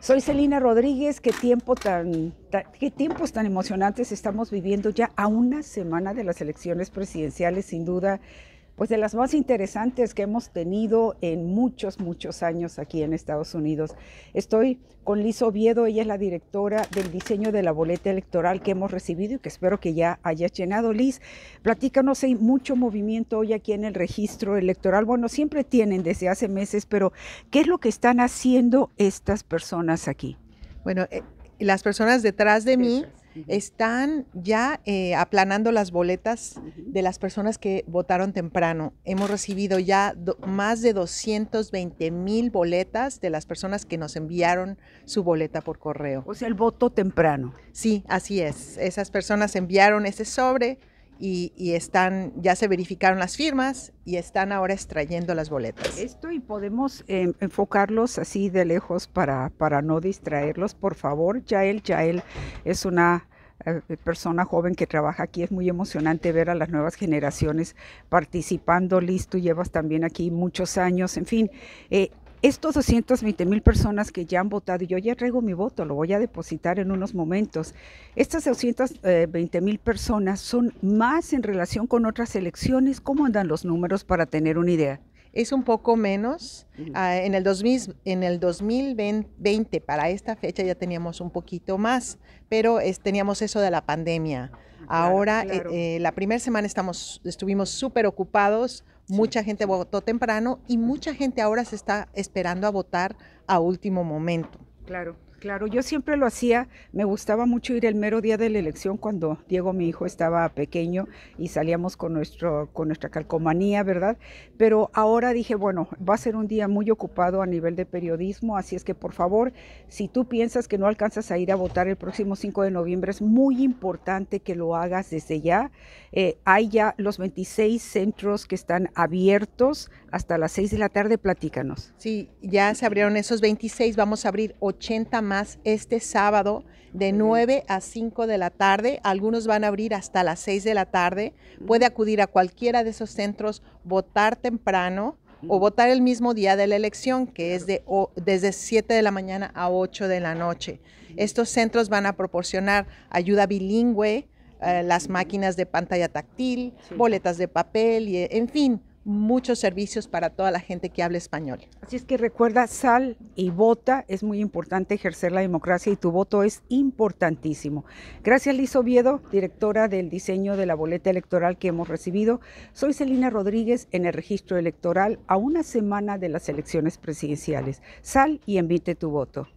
Soy Celina Rodríguez, qué, tiempo tan, qué tiempos tan emocionantes estamos viviendo ya a una semana de las elecciones presidenciales, sin duda pues de las más interesantes que hemos tenido en muchos, muchos años aquí en Estados Unidos. Estoy con Liz Oviedo, ella es la directora del diseño de la boleta electoral que hemos recibido y que espero que ya haya llenado. Liz, platícanos, hay mucho movimiento hoy aquí en el registro electoral. Bueno, siempre tienen desde hace meses, pero ¿qué es lo que están haciendo estas personas aquí? Bueno, eh, las personas detrás de mí están ya eh, aplanando las boletas de las personas que votaron temprano. Hemos recibido ya más de 220 mil boletas de las personas que nos enviaron su boleta por correo. O sea, el voto temprano. Sí, así es. Esas personas enviaron ese sobre y, están, ya se verificaron las firmas y están ahora extrayendo las boletas. Esto y podemos em, enfocarlos así de lejos para, para no distraerlos, por favor. Yael, Yael es una eh, persona joven que trabaja aquí. Es muy emocionante ver a las nuevas generaciones participando. Listo, llevas también aquí muchos años. En fin, eh, estos 220 mil personas que ya han votado, y yo ya traigo mi voto, lo voy a depositar en unos momentos. Estas 220 mil personas son más en relación con otras elecciones. ¿Cómo andan los números para tener una idea? es un poco menos. Ah, en, el en el 2020, para esta fecha, ya teníamos un poquito más, pero es, teníamos eso de la pandemia. Ahora, eh, eh, la primera semana estamos, estuvimos súper ocupados, mucha gente votó temprano y mucha gente ahora se está esperando a votar a último momento. Claro. Claro, yo siempre lo hacía, me gustaba mucho ir el mero día de la elección cuando Diego, mi hijo, estaba pequeño y salíamos con, nuestro, con nuestra calcomanía, ¿verdad? Pero ahora dije, bueno, va a ser un día muy ocupado a nivel de periodismo, así es que por favor, si tú piensas que no alcanzas a ir a votar el próximo 5 de noviembre, es muy importante que lo hagas desde ya. Eh, hay ya los 26 centros que están abiertos hasta las 6 de la tarde, platícanos. Sí, ya se abrieron esos 26, vamos a abrir 80 más este sábado de 9 a 5 de la tarde. Algunos van a abrir hasta las 6 de la tarde. Puede acudir a cualquiera de esos centros, votar temprano o votar el mismo día de la elección, que es de, desde 7 de la mañana a 8 de la noche. Estos centros van a proporcionar ayuda bilingüe, eh, las máquinas de pantalla táctil, boletas de papel, y, en fin, muchos servicios para toda la gente que habla español. Así es que recuerda, sal y vota, es muy importante ejercer la democracia y tu voto es importantísimo. Gracias Liz Oviedo, directora del diseño de la boleta electoral que hemos recibido. Soy Celina Rodríguez en el registro electoral a una semana de las elecciones presidenciales. Sal y envite tu voto.